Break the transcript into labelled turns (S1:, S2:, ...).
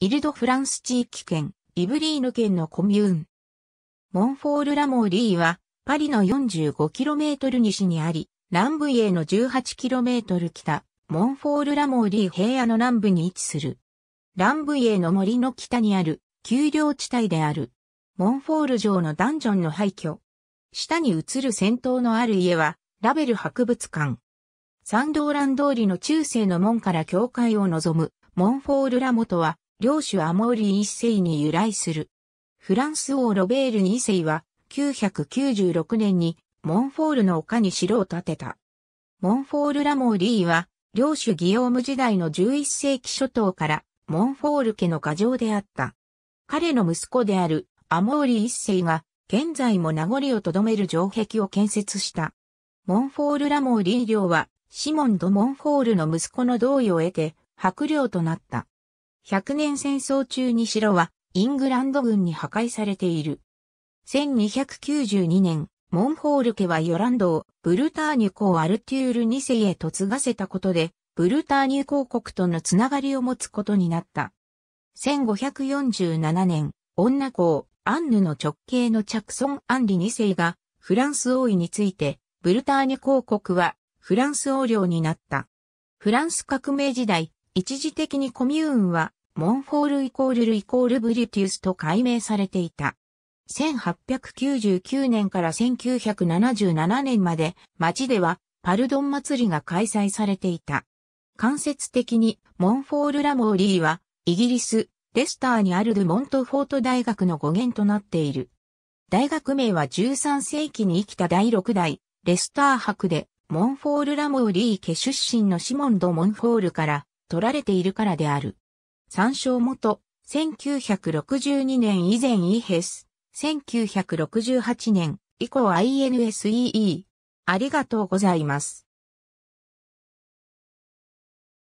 S1: イルド・フランス地域圏、イブリーヌ県のコミューン。モンフォール・ラモーリーは、パリの 45km 西にあり、南部への 18km 北、モンフォール・ラモーリー平野の南部に位置する。南部への森の北にある、丘陵地帯である。モンフォール城のダンジョンの廃墟。下に映る戦闘のある家は、ラベル博物館。サンドーラン通りの中世の門から教会を望む、モンフォール・ラモとは、領主アモーリー一世に由来する。フランス王ロベール二世は、996年に、モンフォールの丘に城を建てた。モンフォール・ラモーリーは、領主ギオーム時代の11世紀初頭から、モンフォール家の家城であった。彼の息子である、アモーリー一世が、現在も名残をとどめる城壁を建設した。モンフォール・ラモーリー領は、シモン・ド・モンフォールの息子の同意を得て、白領となった。100年戦争中に城はイングランド軍に破壊されている。1292年、モンホール家はヨランドをブルターニュ公アルテュール2世へ嫁がせたことで、ブルターニュ公国とのつながりを持つことになった。1547年、女公、アンヌの直系のチャクソン・アンリ2世が、フランス王位について、ブルターニュ公国は、フランス王領になった。フランス革命時代、一時的にコミューンは、モンフォールイコールルイコールブリティウスと改名されていた。1899年から1977年まで町ではパルドン祭りが開催されていた。間接的にモンフォール・ラモーリーはイギリス、レスターにあるドゥモントフォート大学の語源となっている。大学名は13世紀に生きた第6代レスター博でモンフォール・ラモーリー家出身のシモン・ド・モンフォールから取られているからである。参照元、1962年以前イヘス、1968年以降 INSEE。ありがとうございます。